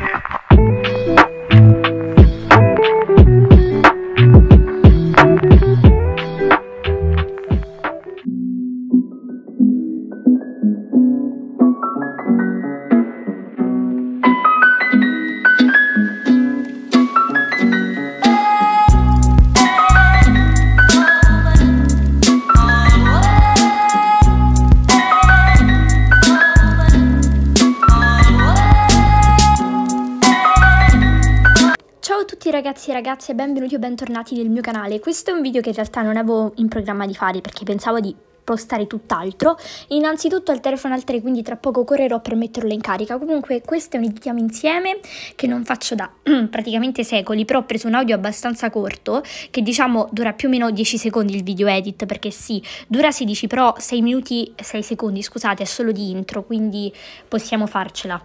yeah. ragazzi e benvenuti o bentornati nel mio canale. Questo è un video che in realtà non avevo in programma di fare perché pensavo di postare tutt'altro. Innanzitutto al telefono al 3, quindi tra poco correrò per metterlo in carica. Comunque questo è un editiamo insieme che non faccio da praticamente secoli, però ho preso un audio abbastanza corto che diciamo dura più o meno 10 secondi il video edit, perché sì, dura 16, però 6 minuti 6 secondi, scusate, è solo di intro, quindi possiamo farcela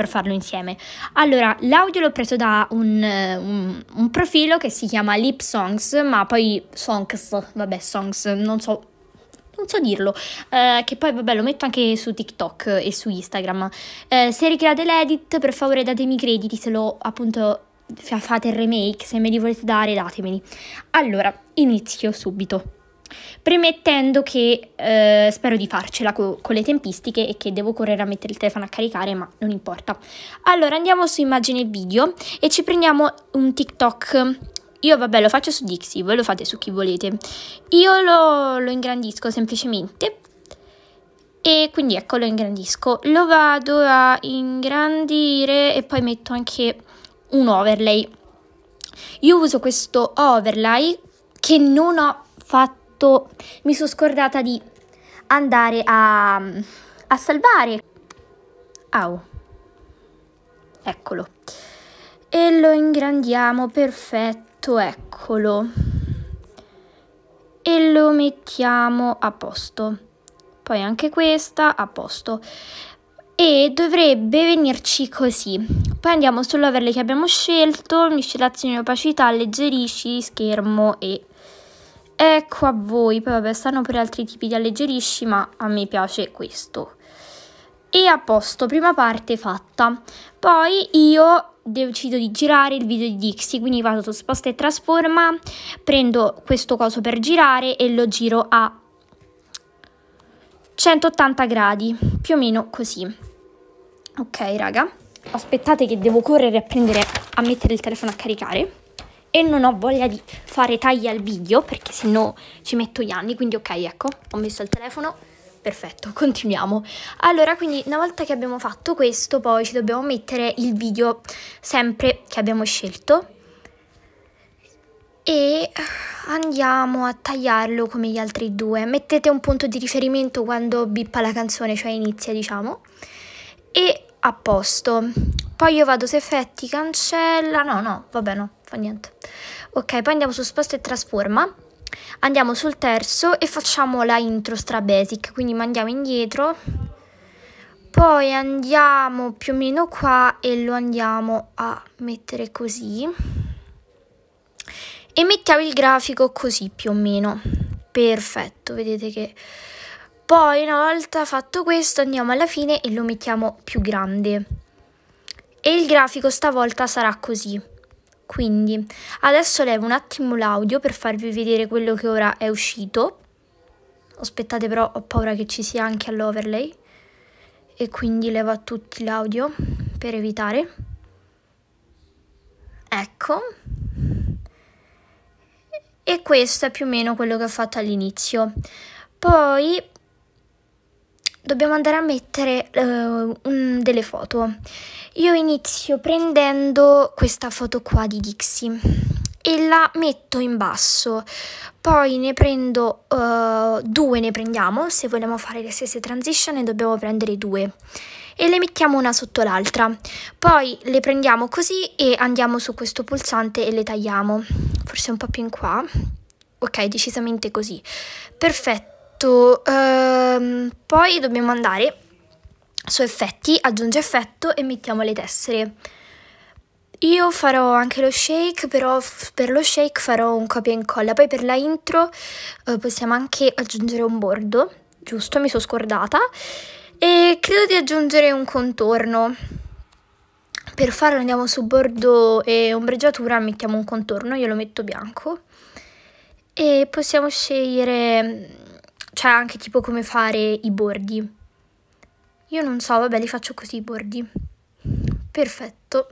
per farlo insieme. Allora, l'audio l'ho preso da un, eh, un, un profilo che si chiama Lip Songs, ma poi Songs, vabbè, Songs, non so non so dirlo, eh, che poi vabbè lo metto anche su TikTok e su Instagram. Eh, se ricreate l'edit, per favore datemi i crediti se lo appunto fate il remake, se me li volete dare datemeli. Allora, inizio subito premettendo che eh, spero di farcela co- con le tempistiche e che devo correre a mettere il telefono a caricare, ma non importa. Allora andiamo su immagine e video e ci prendiamo un TikTok. Io vabbè lo faccio su Dixie, voi lo fate su chi volete. Io lo, lo ingrandisco semplicemente e quindi ecco lo ingrandisco. Lo vado a ingrandire e poi metto anche un overlay. Io uso questo overlay che non ho fatto tutto mi sono scordata di andare a, a salvare. Au. Eccolo. E lo ingrandiamo, perfetto, eccolo. E lo mettiamo a posto. Poi anche questa a posto. E dovrebbe venirci così. Poi andiamo sulla che abbiamo scelto, miscelazione opacità, alleggerisci, schermo e Ecco a voi, poi vabbè stanno per altri tipi di alleggerisci, ma a me piace questo. E a posto, prima parte fatta. Poi io decido di girare il video di Dixie, quindi vado su sposta e trasforma, prendo questo coso per girare e lo giro a 180 gradi, più o meno così. Ok raga, aspettate che devo correre a prendere, a mettere il telefono a caricare e non ho voglia di fare tagli al video perché se no ci metto gli anni, quindi ok, ecco, ho messo il telefono, perfetto, continuiamo. Allora, quindi una volta che abbiamo fatto questo, poi ci dobbiamo mettere il video sempre che abbiamo scelto e andiamo a tagliarlo come gli altri due. Mettete un punto di riferimento quando bippa la canzone, cioè inizia, diciamo. E a posto. Poi io vado se effetti, cancella, no, no, vabbè no, fa niente. Ok, poi andiamo su sposta e trasforma. Andiamo sul terzo e facciamo la intro stra basic, quindi mandiamo indietro. Poi andiamo più o meno qua e lo andiamo a mettere così. E mettiamo il grafico così più o meno. Perfetto, vedete che... Poi una volta fatto questo andiamo alla fine e lo mettiamo più grande. E il grafico stavolta sarà così. Quindi adesso levo un attimo l'audio per farvi vedere quello che ora è uscito. Aspettate però, ho paura che ci sia anche all'overlay. E quindi levo a tutti l'audio per evitare. Ecco. E questo è più o meno quello che ho fatto all'inizio. Poi dobbiamo andare a mettere uh, un, delle foto io inizio prendendo questa foto qua di Dixie e la metto in basso, poi ne prendo uh, due, ne prendiamo, se vogliamo fare le stesse transition ne dobbiamo prendere due e le mettiamo una sotto l'altra, poi le prendiamo così e andiamo su questo pulsante e le tagliamo, forse un po' più in qua, ok decisamente così, perfetto, uh, poi dobbiamo andare su effetti, aggiunge effetto e mettiamo le tessere. Io farò anche lo shake, però per lo shake farò un copia e incolla. Poi per la intro eh, possiamo anche aggiungere un bordo, giusto? Mi sono scordata. E credo di aggiungere un contorno. Per farlo andiamo su bordo e ombreggiatura, mettiamo un contorno, io lo metto bianco. E possiamo scegliere, cioè anche tipo come fare i bordi. Io non so, vabbè, li faccio così i bordi. Perfetto.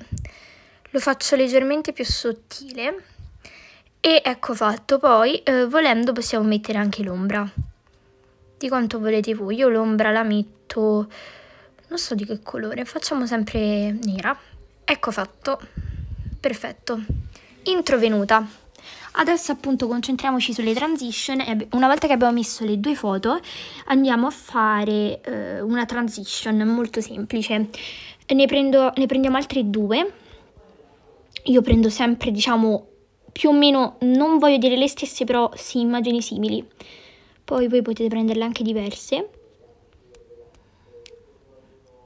Lo faccio leggermente più sottile. E ecco fatto, poi eh, volendo possiamo mettere anche l'ombra. Di quanto volete voi, io l'ombra la metto, non so di che colore, facciamo sempre nera. Ecco fatto, perfetto. Introvenuta. Adesso appunto concentriamoci sulle transition e una volta che abbiamo messo le due foto andiamo a fare eh, una transition molto semplice. Ne, prendo, ne prendiamo altre due. Io prendo sempre diciamo più o meno, non voglio dire le stesse però sì, immagini simili. Poi voi potete prenderle anche diverse.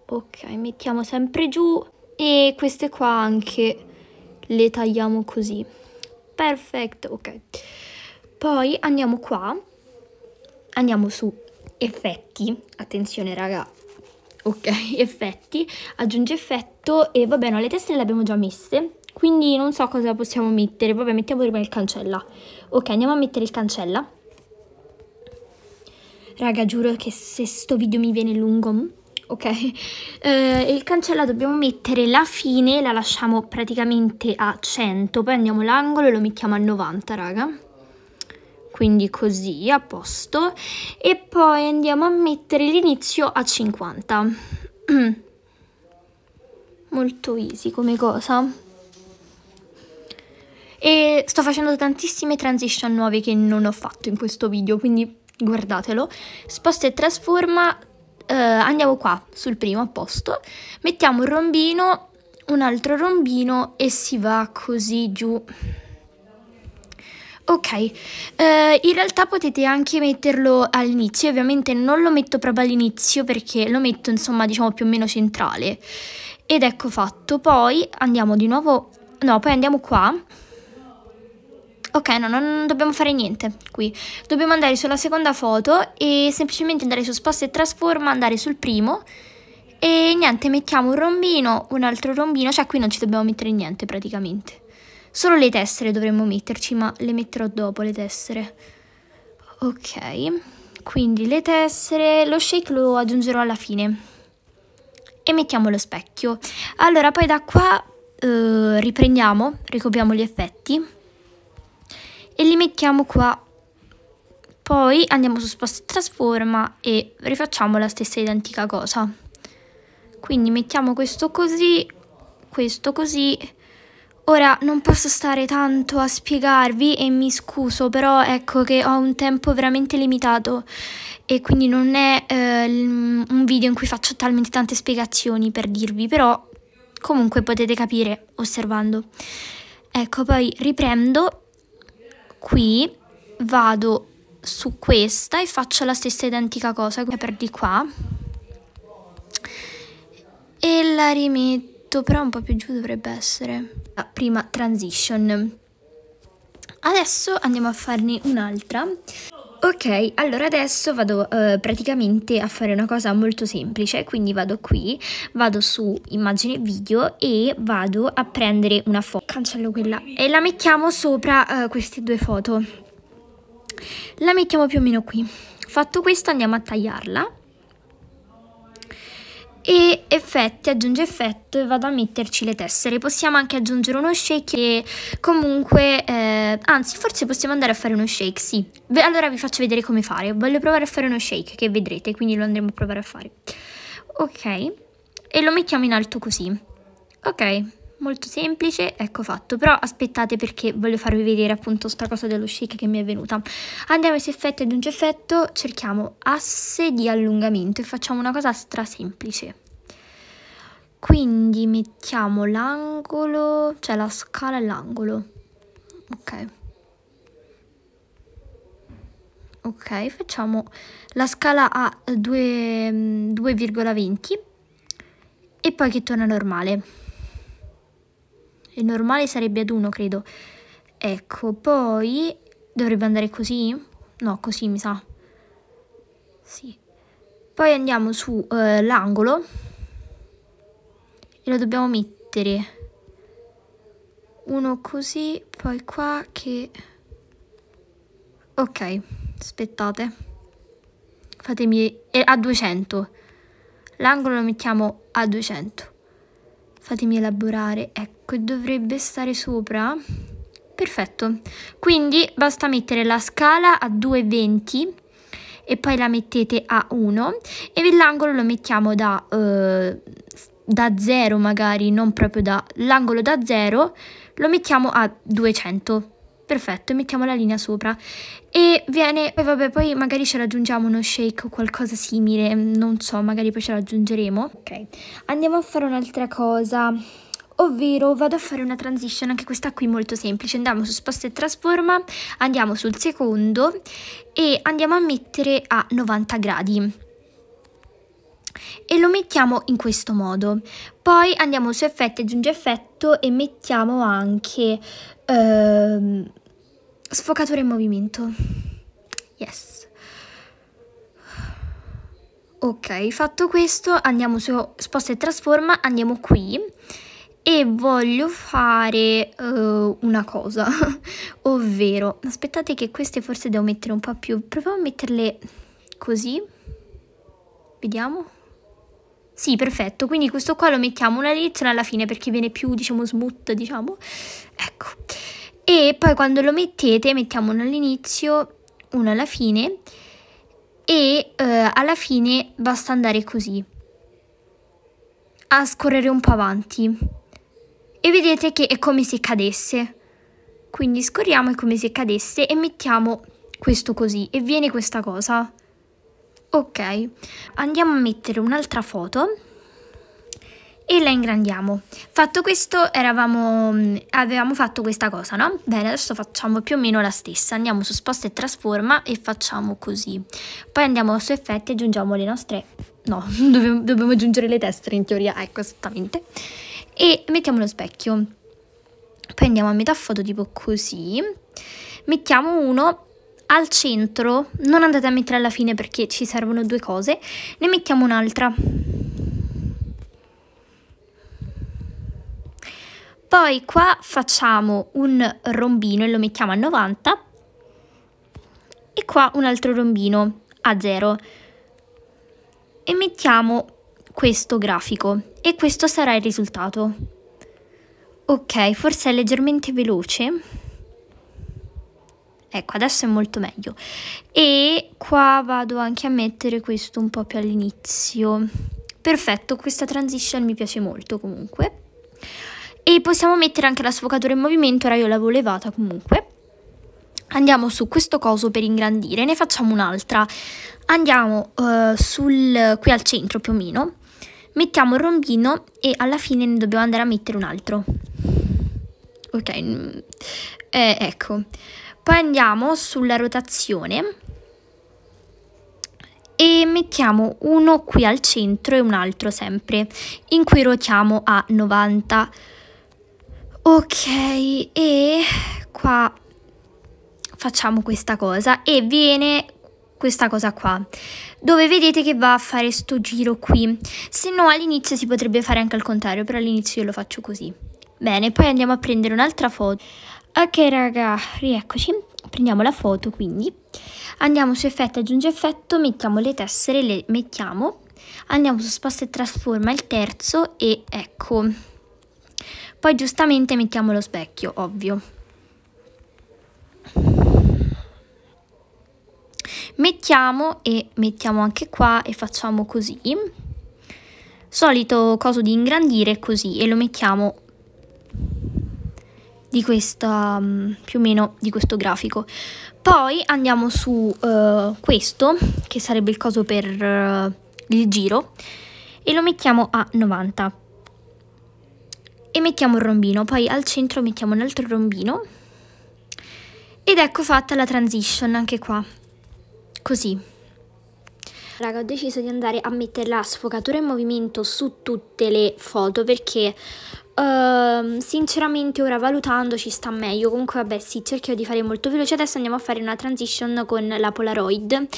Ok, mettiamo sempre giù e queste qua anche le tagliamo così perfect, ok. Poi andiamo qua, andiamo su effetti, attenzione raga, ok, effetti, aggiunge effetto e va bene, le teste le abbiamo già messe, quindi non so cosa possiamo mettere, vabbè mettiamo prima il cancella, ok andiamo a mettere il cancella, raga giuro che se sto video mi viene lungo ok? Eh, il cancella dobbiamo mettere la fine, la lasciamo praticamente a 100, poi andiamo l'angolo e lo mettiamo a 90, raga. Quindi così, a posto. E poi andiamo a mettere l'inizio a 50. Molto easy come cosa. E sto facendo tantissime transition nuove che non ho fatto in questo video, quindi guardatelo. Sposta e trasforma eh, andiamo qua sul primo posto, mettiamo un rombino, un altro rombino e si va così giù. Ok, eh, in realtà potete anche metterlo all'inizio, ovviamente non lo metto proprio all'inizio perché lo metto insomma diciamo più o meno centrale. Ed ecco fatto, poi andiamo di nuovo, no poi andiamo qua Ok, no, non dobbiamo fare niente qui. Dobbiamo andare sulla seconda foto e semplicemente andare su sposta e trasforma, andare sul primo. E niente, mettiamo un rombino, un altro rombino, cioè qui non ci dobbiamo mettere niente praticamente. Solo le tessere dovremmo metterci, ma le metterò dopo le tessere. Ok, quindi le tessere, lo shake lo aggiungerò alla fine. E mettiamo lo specchio. Allora, poi da qua eh, riprendiamo, ricopiamo gli effetti e li mettiamo qua. Poi andiamo su spazio trasforma e rifacciamo la stessa identica cosa. Quindi mettiamo questo così, questo così. Ora non posso stare tanto a spiegarvi e mi scuso, però ecco che ho un tempo veramente limitato e quindi non è eh, mm, un video in cui faccio talmente tante spiegazioni per dirvi, però comunque potete capire osservando. Ecco, poi riprendo qui vado su questa e faccio la stessa identica cosa per di qua e la rimetto però un po' più giù dovrebbe essere la ah, prima transition adesso andiamo a farne un'altra ok allora adesso vado eh, praticamente a fare una cosa molto semplice quindi vado qui vado su immagine video e vado a prendere una foto cancello quella e la mettiamo sopra eh, queste due foto la mettiamo più o meno qui fatto questo andiamo a tagliarla e effetti, aggiunge effetto e vado a metterci le tessere. Possiamo anche aggiungere uno shake e comunque, eh, anzi forse possiamo andare a fare uno shake, sì. allora vi faccio vedere come fare, voglio provare a fare uno shake che vedrete, quindi lo andremo a provare a fare. Ok, e lo mettiamo in alto così. Ok molto semplice, ecco fatto, però aspettate perché voglio farvi vedere appunto sta cosa dello shake che mi è venuta. Andiamo su effetto aggiungi effetto, cerchiamo asse di allungamento e facciamo una cosa stra semplice. Quindi mettiamo l'angolo, cioè la scala e l'angolo. Ok. Ok, facciamo la scala a 2,20 mm, e poi che torna normale. Il normale sarebbe ad 1, credo. Ecco, poi dovrebbe andare così? No, così mi sa. Sì. Poi andiamo sull'angolo eh, uh, e lo dobbiamo mettere uno così, poi qua che... Ok, aspettate. Fatemi... Eh, a 200. L'angolo lo mettiamo a 200 fatemi elaborare, ecco, dovrebbe stare sopra. Perfetto, quindi basta mettere la scala a 2,20 e poi la mettete a 1 e l'angolo lo mettiamo da, eh, da 0 magari, non proprio da l'angolo da 0, lo mettiamo a 200. Perfetto, mettiamo la linea sopra e viene, poi vabbè, poi magari ci raggiungiamo uno shake o qualcosa simile, non so, magari poi ce raggiungeremo. Ok, andiamo a fare un'altra cosa ovvero vado a fare una transition, anche questa qui molto semplice, andiamo su sposta e trasforma, andiamo sul secondo e andiamo a mettere a 90 gradi e lo mettiamo in questo modo. Poi andiamo su effetti, aggiungi effetto e mettiamo anche Uh, ehm, sfocatura in movimento. Yes. Ok, fatto questo, andiamo su sposta e trasforma, andiamo qui e voglio fare uh, una cosa, ovvero, aspettate che queste forse devo mettere un po' più, proviamo a metterle così, vediamo. Sì, perfetto, quindi questo qua lo mettiamo una lezione alla fine perché viene più, diciamo, smooth, diciamo. Ecco. E poi quando lo mettete, mettiamo uno all'inizio, uno alla fine e eh, alla fine basta andare così a scorrere un po' avanti e vedete che è come se cadesse. Quindi scorriamo è come se cadesse e mettiamo questo così e viene questa cosa. Ok, andiamo a mettere un'altra foto e la ingrandiamo. Fatto questo, eravamo, mm, avevamo fatto questa cosa, no? Bene, adesso facciamo più o meno la stessa. Andiamo su sposta e trasforma e facciamo così. Poi andiamo su effetti e aggiungiamo le nostre... No, dobbiamo, dobbiamo aggiungere le teste in teoria, ecco esattamente. E mettiamo lo specchio. Poi andiamo a metà foto tipo così. Mettiamo uno al centro, non andate a mettere alla fine perché ci servono due cose, ne mettiamo un'altra. Poi qua facciamo un rombino e lo mettiamo a 90 e qua un altro rombino a 0 e mettiamo questo grafico e questo sarà il risultato. Ok, forse è leggermente veloce. Ecco, adesso è molto meglio. E qua vado anche a mettere questo un po' più all'inizio. Perfetto, questa transition mi piace molto comunque. E possiamo mettere anche la sfocatura in movimento, ora io l'avevo levata comunque. Andiamo su questo coso per ingrandire, ne facciamo un'altra. Andiamo uh, sul, qui al centro più o meno, mettiamo il rombino e alla fine ne dobbiamo andare a mettere un altro. Ok, mm, eh, ecco. Poi andiamo sulla rotazione e mettiamo uno qui al centro e un altro sempre, in cui ruotiamo a 90. Ok, e qua facciamo questa cosa e viene questa cosa qua dove vedete che va a fare sto giro qui se no all'inizio si potrebbe fare anche al contrario però all'inizio io lo faccio così bene poi andiamo a prendere un'altra foto Ok raga, rieccoci, prendiamo la foto quindi, andiamo su effetti, aggiungi effetto, mettiamo le tessere, le mettiamo, andiamo su sposta e trasforma il terzo e ecco, poi giustamente mettiamo lo specchio, ovvio. Mettiamo e mettiamo anche qua e facciamo così, solito coso di ingrandire così e lo mettiamo di, questa, mm, più o meno di questo grafico. Poi andiamo su uh, questo, che sarebbe il coso per uh, il giro, e lo mettiamo a 90. E mettiamo il rombino, poi al centro mettiamo un altro rombino. Ed ecco fatta la transition anche qua, così. Raga, ho deciso di andare a mettere la sfocatura in movimento su tutte le foto perché Uh, sinceramente ora valutando ci sta meglio comunque vabbè sì cercherò di fare molto veloce adesso andiamo a fare una transition con la Polaroid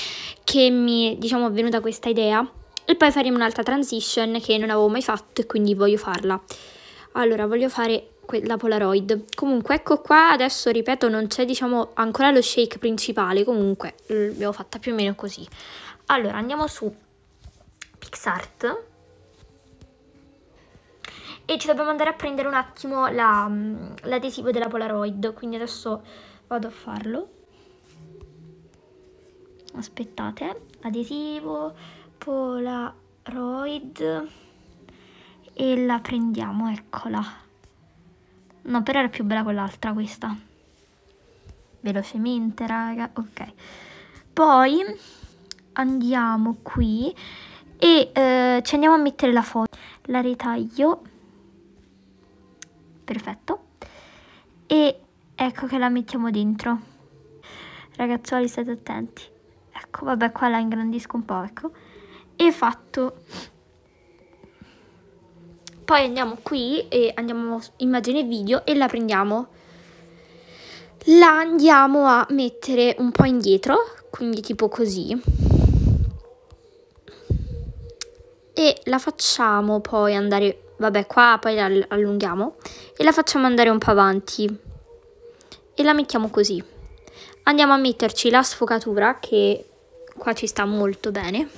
che mi diciamo è venuta questa idea e poi faremo un'altra transition che non avevo mai fatto e quindi voglio farla allora voglio fare la Polaroid comunque ecco qua adesso ripeto non c'è diciamo ancora lo shake principale comunque l'abbiamo fatta più o meno così allora andiamo su PixArt e ci dobbiamo andare a prendere un attimo la, mm, l'adesivo della Polaroid, quindi adesso vado a farlo. Aspettate, adesivo, Polaroid e la prendiamo, eccola. No, però era più bella quell'altra, questa. Velocemente, raga, ok. Poi andiamo qui e eh, ci andiamo a mettere la foto. La ritaglio perfetto e ecco che la mettiamo dentro ragazzuoli state attenti ecco vabbè qua la ingrandisco un po' ecco e fatto poi andiamo qui e andiamo immagine video e la prendiamo la andiamo a mettere un po' indietro quindi tipo così e la facciamo poi andare vabbè qua poi la allunghiamo e la facciamo andare un po' avanti e la mettiamo così andiamo a metterci la sfocatura che qua ci sta molto bene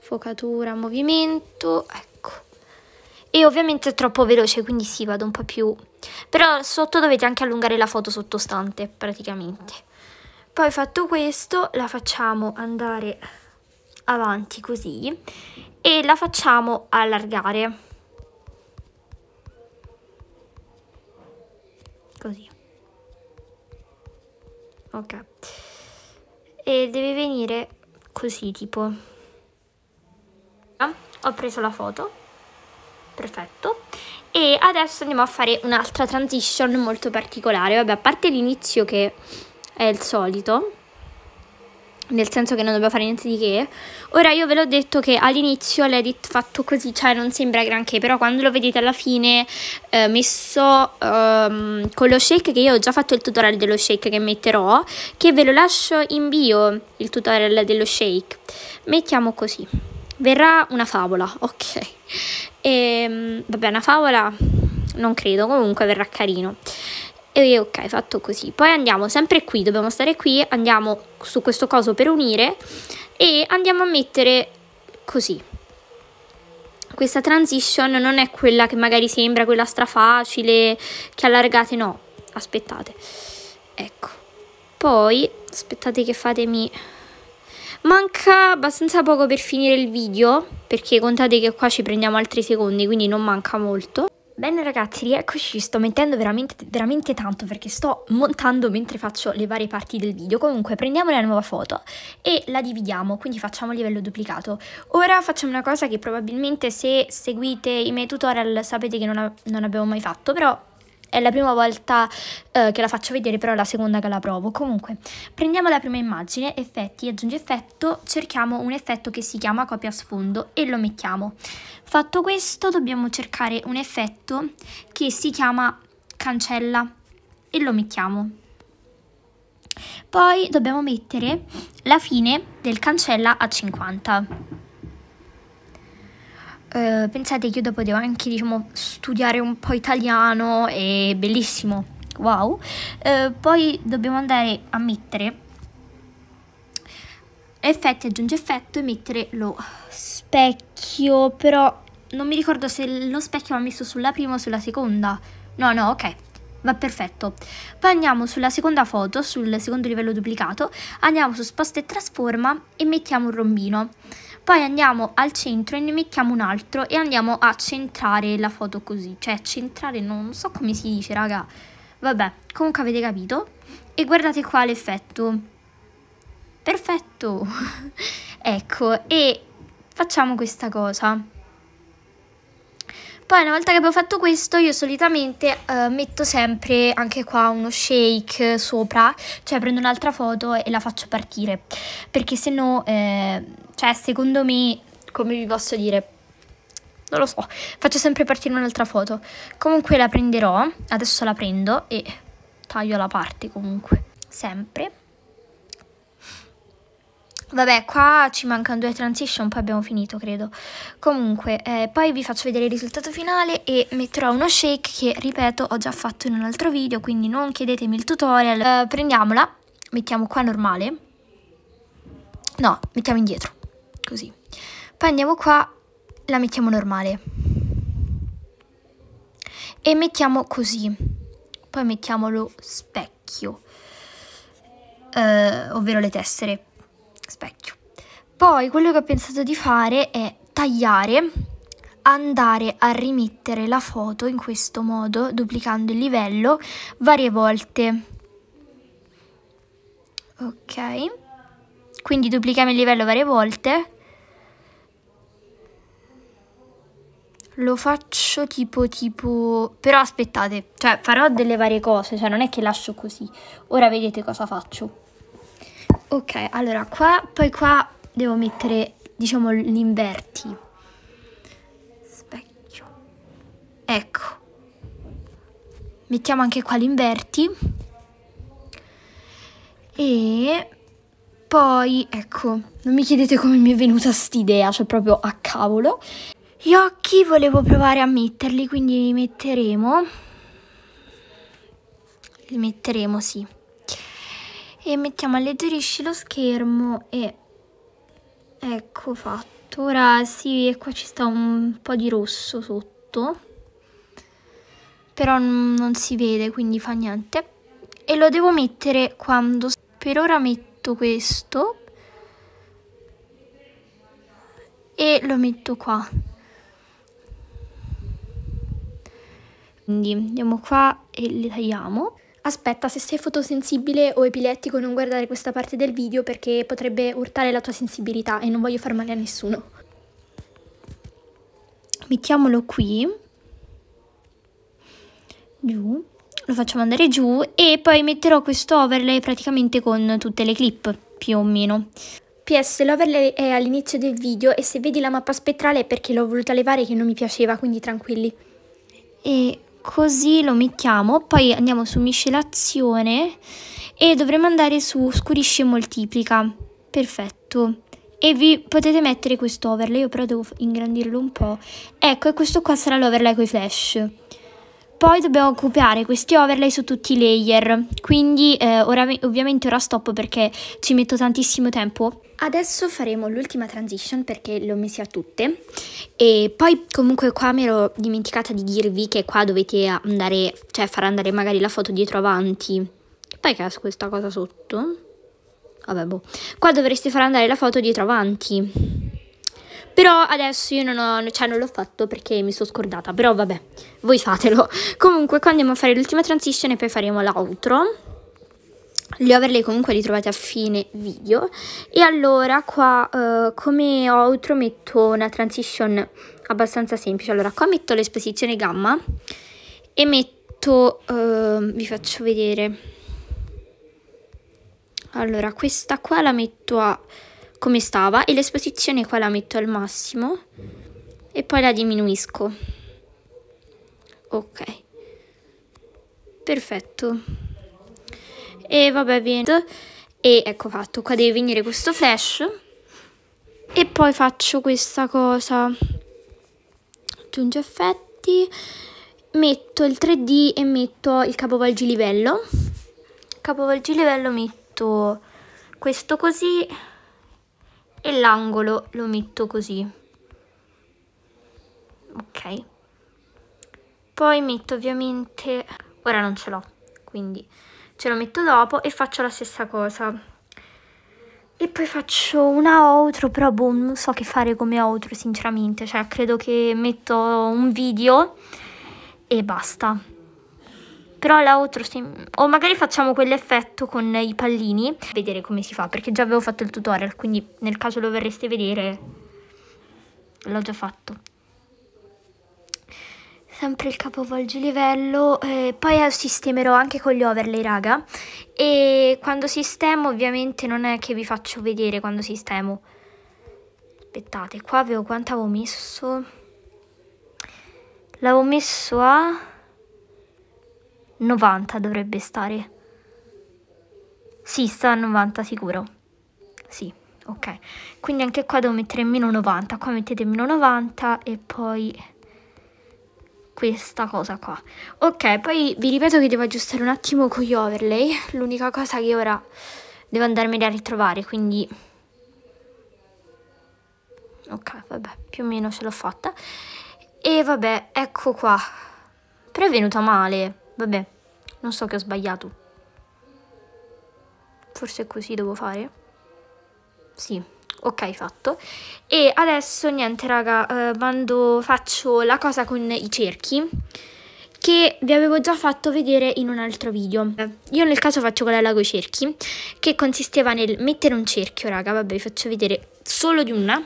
sfocatura movimento ecco e ovviamente è troppo veloce quindi sì vado un po' più però sotto dovete anche allungare la foto sottostante praticamente poi fatto questo la facciamo andare avanti così e la facciamo allargare così ok e deve venire così tipo ho preso la foto perfetto e adesso andiamo a fare un'altra transition molto particolare vabbè a parte l'inizio che è il solito nel senso che non dobbiamo fare niente di che. Ora io ve l'ho detto che all'inizio l'edit fatto così, cioè non sembra granché, però quando lo vedete alla fine eh, messo ehm, con lo shake, che io ho già fatto il tutorial dello shake che metterò, che ve lo lascio in bio il tutorial dello shake. Mettiamo così. Verrà una favola, ok. E, ehm, vabbè, una favola non credo, comunque verrà carino e ok fatto così poi andiamo sempre qui dobbiamo stare qui andiamo su questo coso per unire e andiamo a mettere così questa transition non è quella che magari sembra quella strafacile che allargate no aspettate ecco poi aspettate che fatemi manca abbastanza poco per finire il video perché contate che qua ci prendiamo altri secondi quindi non manca molto Bene ragazzi, rieccoci, sto mettendo veramente, veramente tanto perché sto montando mentre faccio le varie parti del video. Comunque prendiamo la nuova foto e la dividiamo, quindi facciamo il livello duplicato. Ora facciamo una cosa che probabilmente se seguite i miei tutorial sapete che non, non abbiamo mai fatto, però è la prima volta eh, che la faccio vedere, però è la seconda che la provo. Comunque, prendiamo la prima immagine, effetti, aggiungi effetto, cerchiamo un effetto che si chiama copia sfondo e lo mettiamo. Fatto questo, dobbiamo cercare un effetto che si chiama cancella e lo mettiamo. Poi dobbiamo mettere la fine del cancella a 50. Eh, pensate che io dopo devo anche diciamo, studiare un po' italiano, è bellissimo, wow. Eh, poi dobbiamo andare a mettere effetti, aggiungi effetto e mettere lo specchio, però non mi ricordo se lo specchio va messo sulla prima o sulla seconda. No, no, ok, va perfetto. Poi andiamo sulla seconda foto, sul secondo livello duplicato, andiamo su sposta e trasforma e mettiamo un rombino poi andiamo al centro e ne mettiamo un altro e andiamo a centrare la foto così, cioè centrare non so come si dice raga, vabbè, comunque avete capito e guardate qua l'effetto, perfetto, ecco e facciamo questa cosa. Poi una volta che abbiamo fatto questo io solitamente eh, metto sempre anche qua uno shake sopra, cioè prendo un'altra foto e la faccio partire, perché se no eh, cioè, secondo me, come vi posso dire, non lo so, faccio sempre partire un'altra foto. Comunque la prenderò, adesso la prendo e taglio la parte comunque, sempre. Vabbè, qua ci mancano due transition, poi abbiamo finito, credo. Comunque, eh, poi vi faccio vedere il risultato finale e metterò uno shake che, ripeto, ho già fatto in un altro video, quindi non chiedetemi il tutorial. Eh, prendiamola, mettiamo qua normale. No, mettiamo indietro così. Poi andiamo qua, la mettiamo normale. E mettiamo così. Poi mettiamo lo specchio. Eh, ovvero le tessere. Specchio. Poi quello che ho pensato di fare è tagliare, andare a rimettere la foto in questo modo, duplicando il livello varie volte. Ok. Quindi duplichiamo il livello varie volte Lo faccio tipo tipo... Però aspettate, cioè farò delle varie cose, cioè non è che lascio così. Ora vedete cosa faccio. Ok, allora qua, poi qua devo mettere, diciamo, l'inverti. Specchio. Ecco. Mettiamo anche qua l'inverti. E poi, ecco, non mi chiedete come mi è venuta st'idea, cioè proprio a cavolo. Gli occhi volevo provare a metterli, quindi li metteremo. Li metteremo, sì. E mettiamo alleggerisci lo schermo e ecco fatto. Ora sì, e qua ci sta un po' di rosso sotto. Però non si vede, quindi fa niente. E lo devo mettere quando... Per ora metto questo. E lo metto qua. Quindi andiamo qua e le tagliamo. Aspetta, se sei fotosensibile o epilettico non guardare questa parte del video perché potrebbe urtare la tua sensibilità e non voglio far male a nessuno. Mettiamolo qui. Giù. Lo facciamo andare giù e poi metterò questo overlay praticamente con tutte le clip, più o meno. PS, l'overlay è all'inizio del video e se vedi la mappa spettrale è perché l'ho voluta levare che non mi piaceva, quindi tranquilli. E così lo mettiamo, poi andiamo su miscelazione e dovremo andare su scurisce e moltiplica. Perfetto. E vi potete mettere questo overlay, io però devo ingrandirlo un po'. Ecco, e questo qua sarà l'overlay con i flash. Poi dobbiamo copiare questi overlay su tutti i layer, quindi eh, ora, ovviamente ora stop perché ci metto tantissimo tempo. Adesso faremo l'ultima transition perché l'ho messa a tutte e poi comunque qua mi ero dimenticata di dirvi che qua dovete andare, cioè far andare magari la foto dietro avanti. Poi casco questa cosa sotto? Vabbè boh. Qua dovreste far andare la foto dietro avanti. Però adesso io non, ho, cioè non l'ho fatto perché mi sono scordata, però vabbè, voi fatelo. Comunque qua andiamo a fare l'ultima transition e poi faremo l'outro. Gli overlay comunque li trovate a fine video. E allora qua uh, come outro metto una transition abbastanza semplice. Allora qua metto l'esposizione gamma e metto, uh, vi faccio vedere. Allora questa qua la metto a come stava e l'esposizione qua la metto al massimo e poi la diminuisco. Ok. Perfetto. E vabbè, viene E ecco fatto, qua deve venire questo flash. E poi faccio questa cosa. Aggiungi effetti. Metto il 3D e metto il capovolgilivello. Capovolgilivello metto questo così e l'angolo lo metto così ok poi metto ovviamente ora non ce l'ho quindi ce lo metto dopo e faccio la stessa cosa e poi faccio una outro, però boh, non so che fare come outro sinceramente, cioè credo che metto un video e basta però l'altro se... o magari facciamo quell'effetto con i pallini, vedere come si fa, perché già avevo fatto il tutorial, quindi nel caso lo vorreste vedere l'ho già fatto. Sempre il capovolge livello, eh, poi sistemerò anche con gli overlay raga e quando sistemo ovviamente non è che vi faccio vedere quando sistemo. Aspettate, qua avevo quanto avevo messo? L'avevo messo a... 90 dovrebbe stare. Sì, sta a 90 sicuro. Sì, ok. Quindi anche qua devo mettere meno 90. Qua mettete meno 90 e poi questa cosa qua. Ok, poi vi ripeto che devo aggiustare un attimo con gli overlay. L'unica cosa che ora devo andarmene a ritrovare, quindi... Ok, vabbè, più o meno ce l'ho fatta. E vabbè, ecco qua. Però è venuta male, vabbè. Non so che ho sbagliato. Forse così devo fare. Sì, ok fatto. E adesso niente raga, eh, mando, faccio la cosa con i cerchi che vi avevo già fatto vedere in un altro video. Io nel caso faccio quella con i cerchi, che consisteva nel mettere un cerchio, raga, vabbè vi faccio vedere solo di una,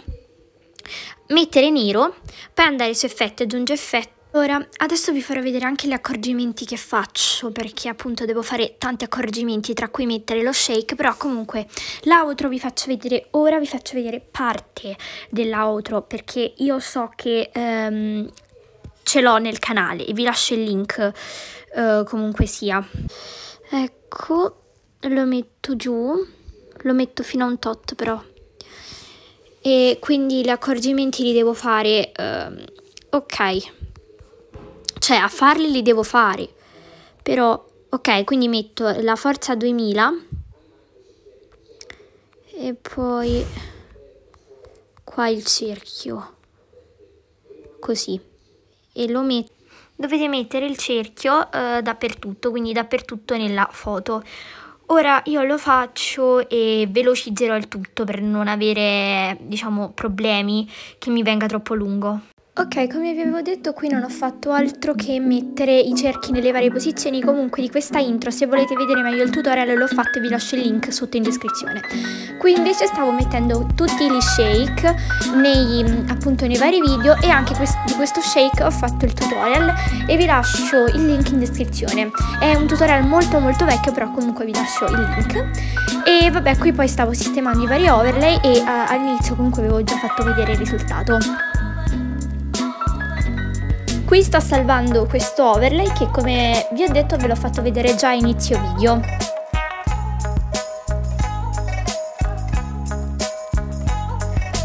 mettere nero, poi andare su effetti, aggiungo effetti, Ora, adesso vi farò vedere anche gli accorgimenti che faccio perché appunto devo fare tanti accorgimenti tra cui mettere lo shake però comunque l'outro vi faccio vedere ora vi faccio vedere parte dell'outro perché io so che um, ce l'ho nel canale e vi lascio il link uh, comunque sia ecco lo metto giù lo metto fino a un tot però e quindi gli accorgimenti li devo fare uh, ok cioè, a farli li devo fare. Però, ok, quindi metto la forza 2000 e poi qua il cerchio. Così. E lo metto dovete mettere il cerchio eh, dappertutto, quindi dappertutto nella foto. Ora io lo faccio e velocizzerò il tutto per non avere, diciamo, problemi che mi venga troppo lungo. Ok, come vi avevo detto qui non ho fatto altro che mettere i cerchi nelle varie posizioni comunque di questa intro, se volete vedere meglio il tutorial l'ho fatto e vi lascio il link sotto in descrizione. Qui invece stavo mettendo tutti gli shake nei, appunto nei vari video e anche quest di questo shake ho fatto il tutorial e vi lascio il link in descrizione. È un tutorial molto molto vecchio però comunque vi lascio il link. E vabbè qui poi stavo sistemando i vari overlay e uh, all'inizio comunque avevo già fatto vedere il risultato. Qui sto salvando questo overlay che come vi ho detto ve l'ho fatto vedere già a inizio video.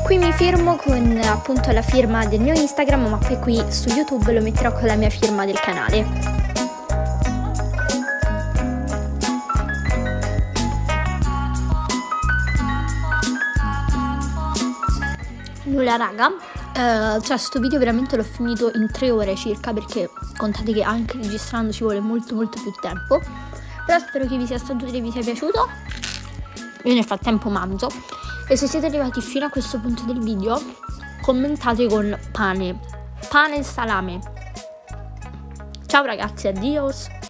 Qui mi firmo con appunto la firma del mio Instagram ma poi qui su YouTube lo metterò con la mia firma del canale. Nulla raga, Uh, cioè, sto video veramente l'ho finito in tre ore circa perché contate che anche registrando ci vuole molto molto più tempo. Però spero che vi sia stato utile e vi sia piaciuto. Io nel frattempo mangio. E se siete arrivati fino a questo punto del video, commentate con pane. Pane e salame. Ciao ragazzi, addios!